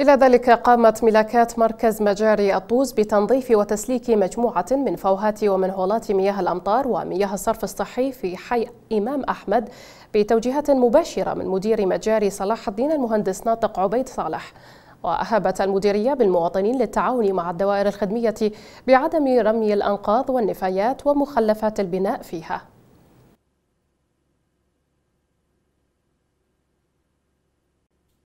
إلى ذلك قامت ملاكات مركز مجاري الطوز بتنظيف وتسليك مجموعة من فوهات ومنهولات مياه الأمطار ومياه الصرف الصحي في حي إمام أحمد بتوجيهات مباشرة من مدير مجاري صلاح الدين المهندس ناطق عبيد صالح وأهابت المديرية بالمواطنين للتعاون مع الدوائر الخدمية بعدم رمي الأنقاض والنفايات ومخلفات البناء فيها